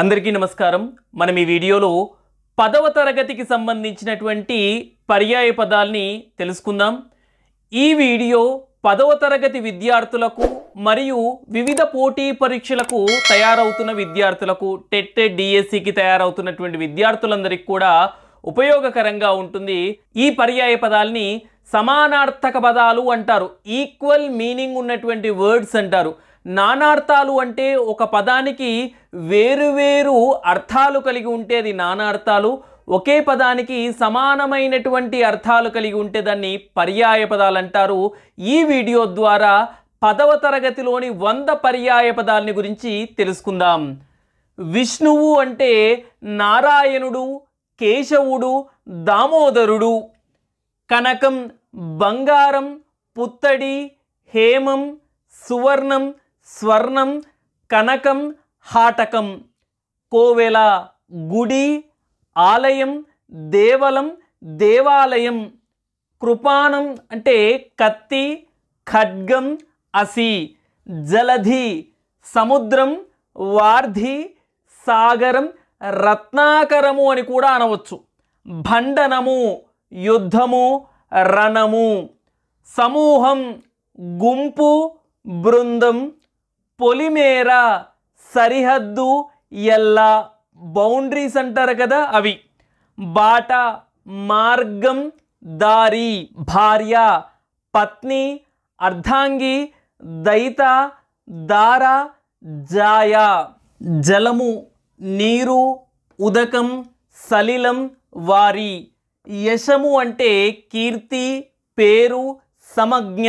అందరికీ నమస్కారం మనం ఈ వీడియోలో పదవ తరగతికి సంబంధించినటువంటి పర్యాయ పదాల్ని తెలుసుకుందాం ఈ వీడియో పదవ తరగతి విద్యార్థులకు మరియు వివిధ పోటీ పరీక్షలకు తయారవుతున్న విద్యార్థులకు టెట్ డిఎస్సికి తయారవుతున్నటువంటి విద్యార్థులందరికీ కూడా ఉపయోగకరంగా ఉంటుంది ఈ పర్యాయ పదాల్ని సమానార్థక పదాలు అంటారు ఈక్వల్ మీనింగ్ ఉన్నటువంటి వర్డ్స్ అంటారు నానార్థాలు అంటే ఒక పదానికి వేరువేరు అర్థాలు కలిగి ఉంటే అది నానార్థాలు ఒకే పదానికి సమానమైనటువంటి అర్థాలు కలిగి ఉంటే దాన్ని పర్యాయ పదాలు అంటారు ఈ వీడియో ద్వారా పదవ తరగతిలోని వంద పర్యాయ పదాలని గురించి తెలుసుకుందాం విష్ణువు అంటే నారాయణుడు కేశవుడు దామోదరుడు కనకం బంగారం పుత్తడి హేమం సువర్ణం స్వర్ణం కనకం హాటకం కోవెల గుడి ఆలయం దేవలం దేవాలయం కృపాణం అంటే కత్తి ఖడ్గం అసి జలధి సముద్రం వార్ధి సాగరం రత్నాకరము అని కూడా అనవచ్చు భండనము యుద్ధము రణము సమూహం గుంపు బృందం పొలిమేర సరిహద్దు ఎల్లా బౌండరీస్ అంటారు కదా అవి బాట మార్గం దారి భార్య పత్ని అర్ధాంగి దయిత దార జాయ జలము నీరు ఉదకం సలిలం వారి యశము అంటే కీర్తి పేరు సమజ్ఞ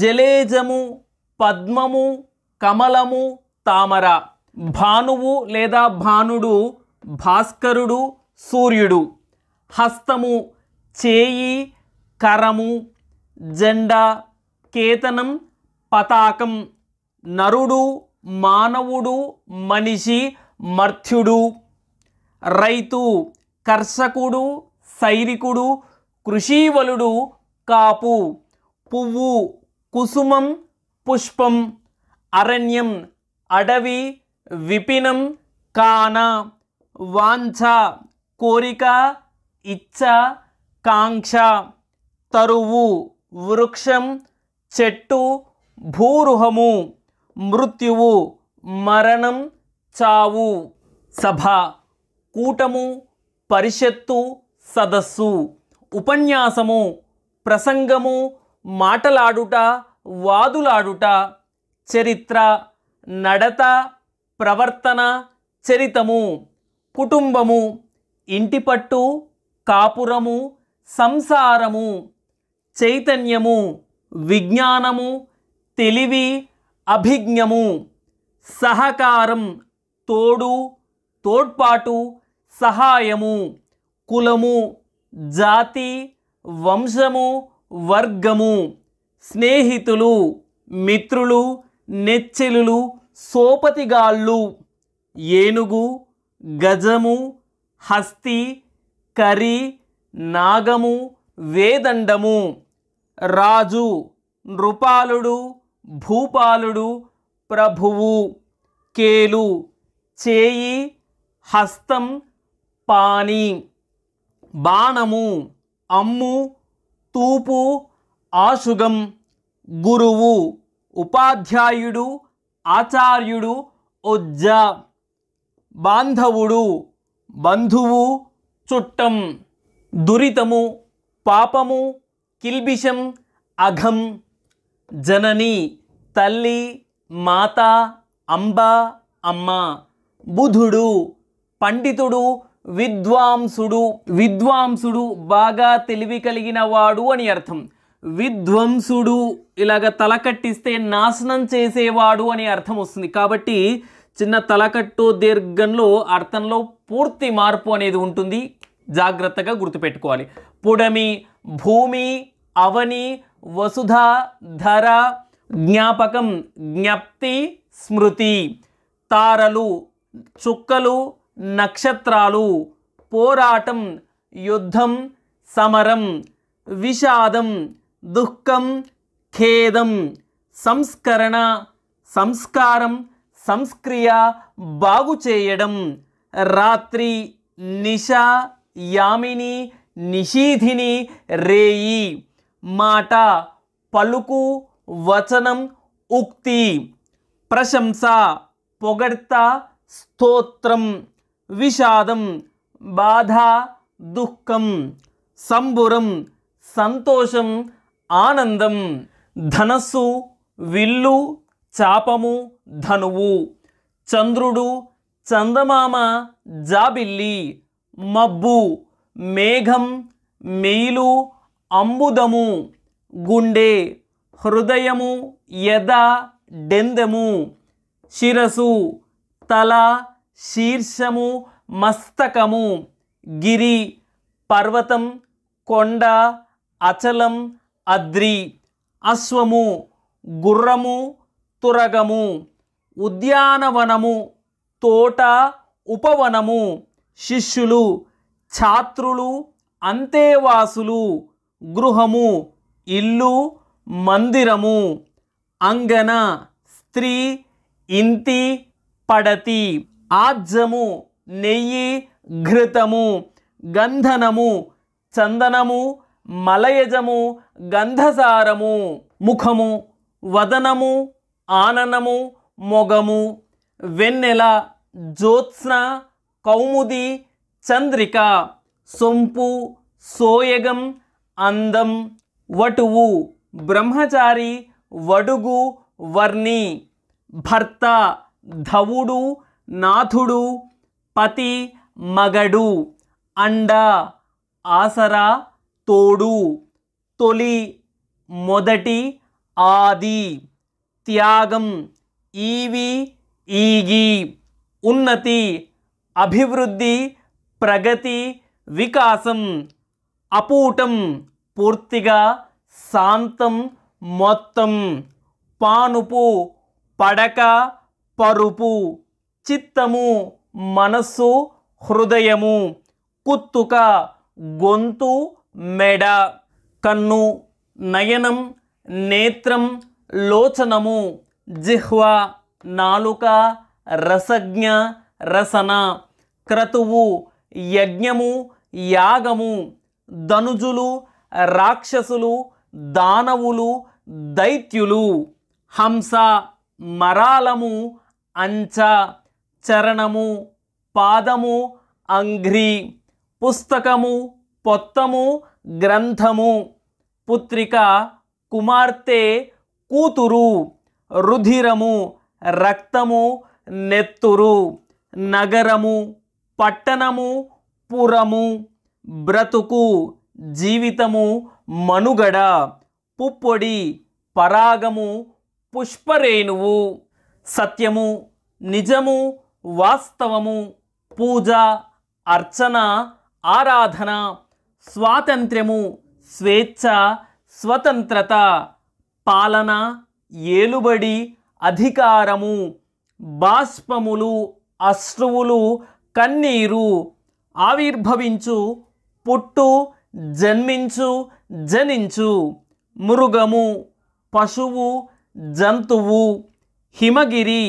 జలేజము పద్మము కమలము తామర భానువు లేదా భానుడు భాస్కరుడు సూర్యుడు హస్తము చేయి కరము జెండా కేతనం పతాకం నరుడు మానవుడు మనిషి మర్త్యుడు రైతు కర్షకుడు సైనికుడు కృషీవలుడు కాపు పువ్వు కుసుమం పుష్పం అరణ్యం అడవి విపినం కాన వాంఛ కోరిక ఇచ్చ కాంక్ష తరువు వృక్షం చెట్టు భూరుహము మృత్యువు మరణం చావు సభ కూటము పరిషత్తు సదస్సు ఉపన్యాసము ప్రసంగము మాటలాడుట వాదులాడుట చరిత్ర నడత ప్రవర్తన చరితము కుటుంబము ఇంటిపట్టు కాపురము సంసారము చైతన్యము విజ్ఞానము తెలివి అభిజ్ఞము సహకారం తోడు తోడ్పాటు సహాయము కులము జాతి వంశము వర్గము స్నేహితులు మిత్రులు నెచ్చెలులు సోపతిగాళ్ళు ఏనుగు గజము హస్తి కరి నాగము వేదండము రాజు నృపాలుడు భూపాలుడు ప్రభువు కేలు చేయి హస్తం పాని బాణము అమ్ము తూపు ఆశుగం గురువు ఉపాధ్యాయుడు ఆచార్యుడు ఉజ్జ బాంధవుడు బంధువు చుట్టం దురితము పాపము కిల్బిషం అఘం జనని తల్లి మాత అంబ అమ్మ బుధుడు పండితుడు విద్వాంసుడు విద్వాంసుడు బాగా తెలివి కలిగిన వాడు అని అర్థం విధ్వంసుడు ఇలాగ తలకట్టిస్తే నాశనం చేసేవాడు అని అర్థం వస్తుంది కాబట్టి చిన్న తలకట్టు దీర్ఘంలో అర్థంలో పూర్తి మార్పు అనేది ఉంటుంది జాగ్రత్తగా గుర్తుపెట్టుకోవాలి పుడమి భూమి అవని వసుధ ధర జ్ఞాపకం జ్ఞప్తి స్మృతి తారలు చుక్కలు నక్షత్రాలు పోరాటం యుద్ధం సమరం విషాదం దుఃఖం ఖేదం సంస్కరణ సంస్కారం సంస్క్రియ బాగు చేయడం రాత్రి నిశ యామిని నిషీధిని రేయి మాట పలుకు వచనం ఉక్తి ప్రశంస పొగడ్త స్తోత్రం విషాదం బాధ దుఃఖం సంబురం సంతోషం ఆనందం ధనస్సు విల్లు చాపము ధనువు చంద్రుడు చందమామ జాబిల్లి మబ్బు మేఘం మేలు అంబుదము గుండె హృదయము యద డెందెము శిరసు తల శీర్షము మస్తకము గిరి పర్వతం కొండ అచలం అద్రి అశ్వము గుర్రము తురగము ఉద్యానవనము తోట ఉపవనము శిష్యులు ఛాత్రులు అంతేవాసులు గృహము ఇల్లు మందిరము అంగన స్త్రీ ఇంతి పడతి ఆజ్జము నెయ్యి ఘృతము గంధనము చందనము మలయజము గంధసారము ముఖము వదనము ఆననము మొగము వెన్నెల జ్యోత్స్న కౌముది చంద్రిక సొంపు సోయగం అందం వటువు బ్రహ్మచారి వడుగు వర్ణి భర్త ధవుడు నాథుడు పతి మగడు అండ ఆసరా తోడు తొలి మొదటి ఆది త్యాగం ఈవి ఈగి ఉన్నతి అభివృద్ధి ప్రగతి వికాసం అపూటం పూర్తిగా శాంతం మొత్తం పానుపు పడక పరుపు చిత్తము మనస్సు హృదయము కుత్తుక గొంతు మెడ కన్ను నయనం నేత్రం లోచనము జిహ్వ నాలుక రసజ్ఞ రసన క్రతువు యజ్ఞము యాగము ధనుజులు రాక్షసులు దానవులు దైత్యులు హంస మరాలము అంచ చరణము పాదము అంఘ్రి పుస్తకము పొత్తము గ్రంథము పుత్రిక కుమార్తె కూతురు రుధిరము రక్తము నెత్తురు నగరము పట్టణము పురము బ్రతుకు జీవితము మనుగడ పుప్పొడి పరాగము పుష్పరేణువు సత్యము నిజము వాస్తవము పూజ అర్చన ఆరాధన స్వాతంత్ర్యము స్వేచ్ఛ స్వతంత్రత పాలన ఏలుబడి అధికారము బాష్పములు అశ్రువులు కన్నీరు ఆవిర్భవించు పుట్టు జన్మించు జనించు మృగము పశువు జంతువు హిమగిరి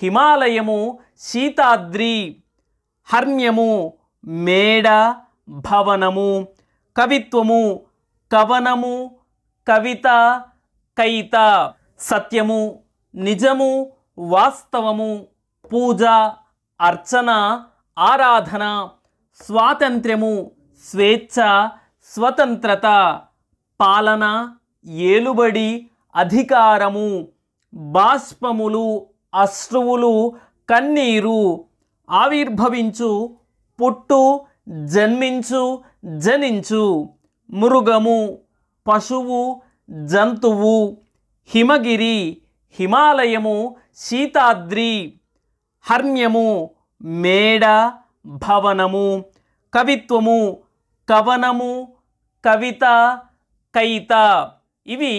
హిమాలయము శీతాద్రి హర్మ్యము మేడ భవనము కవిత్వము కవనము కవిత కైత సత్యము నిజము వాస్తవము పూజ అర్చన ఆరాధన స్వాతంత్ర్యము స్వేచ్ఛ స్వతంత్రత పాలన ఏలుబడి అధికారము బాష్పములు అశ్రువులు కన్నీరు ఆవిర్భవించు పుట్టు జన్మించు జనించు మృగము పశువు జంతువు హిమగిరి హిమాలయము శీతాద్రి హర్మ్యము మేడ భవనము కవిత్వము కవనము కవిత కైత ఇవి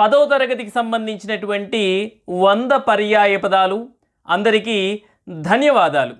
పదో తరగతికి సంబంధించినటువంటి వంద పర్యాయ పదాలు అందరికీ ధన్యవాదాలు